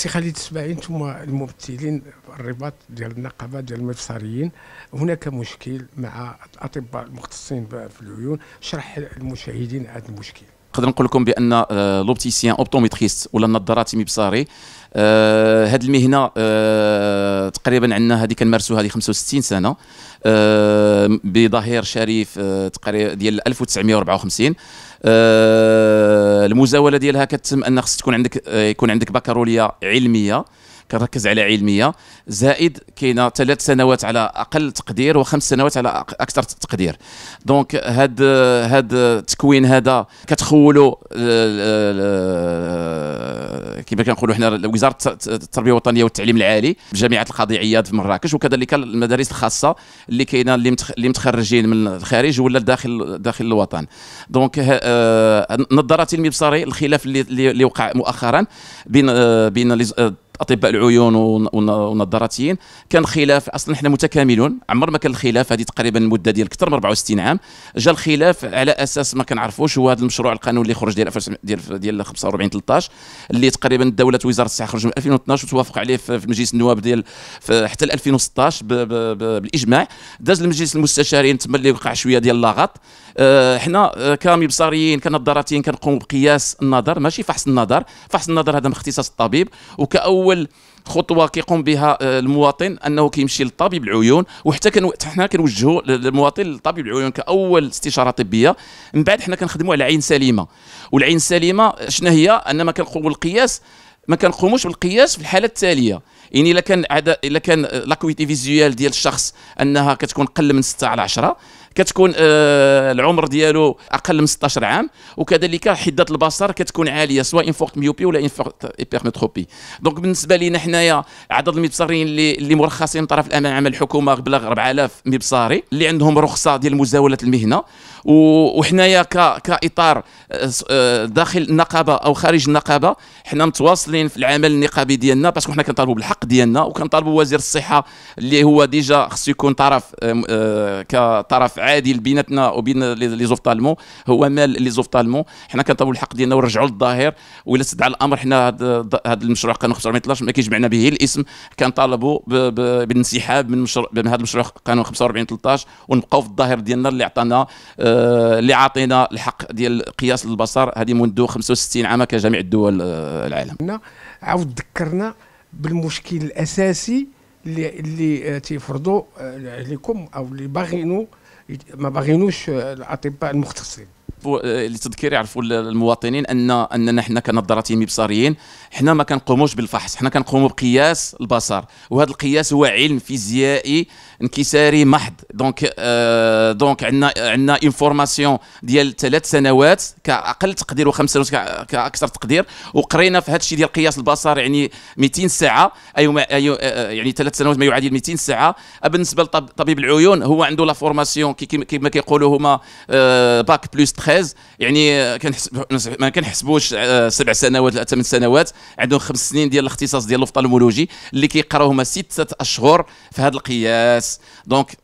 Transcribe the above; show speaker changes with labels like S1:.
S1: سي خالد السبعين ثم الممثلين الرباط ديال النقابه ديال المبصريين هناك مشكل مع الاطباء المختصين في العيون شرح المشاهدين هذا المشكل
S2: نقدر نقول لكم بان آه، لوبتيسيان اوبتوميتريست ولا النظارات مبصاري بصاري آه المهنه آه تقريبا عندنا هذه كنمارسوها هذه 65 سنه آه بظهير شريف آه تقريبا ديال 1954 آه المزاوله ديالها كتم ان خص تكون عندك آه يكون عندك بكالوريا علميه كنركز على علميه زائد كاينه ثلاث سنوات على اقل تقدير وخمس سنوات على اكثر تقدير دونك هاد هاد التكوين هذا كتخولوا آه، آه، آه، كما كنقولوا حنا وزاره التربيه الوطنيه والتعليم العالي القاضي عياد في مراكش وكذلك المدارس الخاصه اللي كاينه اللي متخرجين من الخارج ولا داخل داخل الوطن دونك نظرت علمي بصري الخلاف اللي وقع مؤخرا بين بين اطباء العيون والنظاراتيين كان خلاف اصلا حنا متكاملون عمر ما كان الخلاف هذه تقريبا المده ديال اكثر من 64 عام جا الخلاف على اساس ما كنعرفوش هو هذا المشروع القانون اللي خرج ديال ديال ديال 45 13 اللي تقريبا دوله وزاره الصحه خرج من 2012 وتوافق عليه في مجلس النواب ديال حتى 2016 بالاجماع داز المجلس المستشارين تما اللي وقع شويه ديال اللغط احنا آه، حنا آه، كمبصريين كنظاراتيين كنقوم بقياس النظر ماشي فحص النظر فحص النظر هذا من اختصاص الطبيب وكاول اول خطوه كيقوم بها آه، المواطن انه كيمشي للطبيب العيون وحتى كان حنا كنوجهوا المواطن للطبيب العيون كاول استشاره طبيه من بعد حنا كنخدموا على عين سليمه والعين السليمه شنو هي ان ما كنقوموا القياس ما كنقوموش بالقياس في الحاله التاليه يعني الا كان عدا الا كان لاكويتي فيزيوال ديال الشخص انها كتكون قل من 6 على 10 كتكون آه العمر ديالو اقل من 16 عام وكذلك حده البصر كتكون عاليه سواء انفوكت ميوبي ولا انفوكت فورت دونك بالنسبه لنا حنايا عدد المبصريين اللي اللي مرخصين من طرف الامانه عمل الحكومه بلغ 4000 مبصري اللي عندهم رخصه ديال مزاوله المهنه وحنايا كاطار آه، آه، داخل النقابه او خارج النقابه حنا متواصلين في العمل النقابي ديالنا باسكو حنا كنطالبوا بالحق ديالنا وكنطالبوا وزير الصحه اللي هو ديجا خصو يكون طرف آه، كطرف عادل بيناتنا وبين لي زوفتالمون هو مال لي زوفتالمون حنا كنطلبوا الحق ديالنا ونرجعوا للظاهر ولا استدعى الامر حنا هذا المشروع قانون 45 ما كيجمعنا به الاسم كنطالبوا بالانسحاب من مشروع من هذا المشروع قانون 45 13 ونبقاو في الظاهر ديالنا اللي عطانا آه، اللي عاطينا الحق ديال قياس البصر هذه منذ 65 عام كجميع الدول آه، العالم
S1: عاود ذكرنا بالمشكل الاساسي اللي اللي آه، تيفرضوا عليكم او اللي باغينو ما باغينوش آه، الاطباء المختصين
S2: يعرفوا آه، لتذكير يعرفوا المواطنين ان اننا حنا كنظارتين مبصريين حنا ما كنقوموش بالفحص حنا كنقوموا بقياس البصر وهذا القياس هو علم فيزيائي انكساري محض دونك آه دونك عندنا عندنا انفورماسيون ديال ثلاث سنوات كاقل تقدير وخمس سنوات كاكثر تقدير وقرينا في هذا الشيء ديال قياس البصر يعني 200 ساعه اي أيوة يعني ثلاث سنوات ما يعادل 200 ساعه بالنسبه لطبيب العيون هو عنده لا فورماسيون كما كيقولوا هما باك بلس 13 2013 يعني ما كنحسبوش آه، سبع سنوات ولا ثمان سنوات عندهم خمس سنين ديال الاختصاص ديال الاوفطالمولوجي اللي هما سته اشهر في هذا القياس دونك